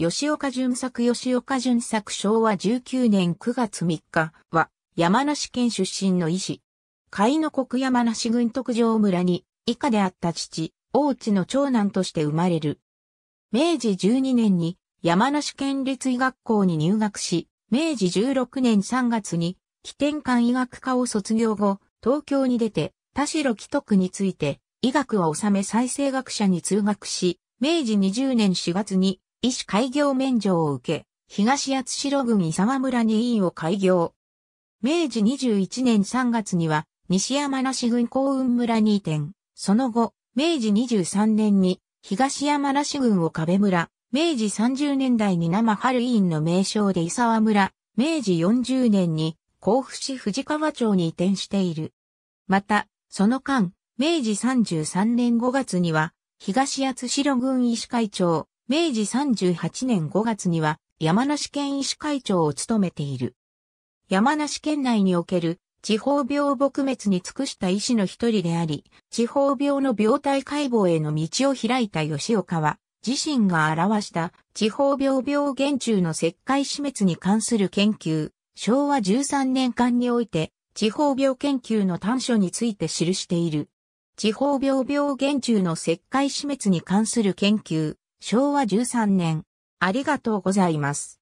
吉岡淳作吉岡淳作昭和19年9月3日は山梨県出身の医師。海の国山梨郡特上村に以下であった父、大地の長男として生まれる。明治12年に山梨県立医学校に入学し、明治16年3月に起点間医学科を卒業後、東京に出て田代貴徳について医学を治め再生学者に通学し、明治20年4月に医師開業免除を受け、東八代郡沢村に委員を開業。明治21年3月には、西山梨郡幸運村に移転。その後、明治23年に、東山梨郡を壁村。明治30年代に生春委員の名称で伊沢村。明治40年に、甲府市藤川町に移転している。また、その間、明治33年5月には、東八代郡医師会長、明治38年5月には山梨県医師会長を務めている。山梨県内における地方病撲滅に尽くした医師の一人であり、地方病の病態解剖への道を開いた吉岡は、自身が表した地方病病原虫の石灰死滅に関する研究、昭和13年間において、地方病研究の短所について記している。地方病病原虫の石灰死滅に関する研究、昭和13年、ありがとうございます。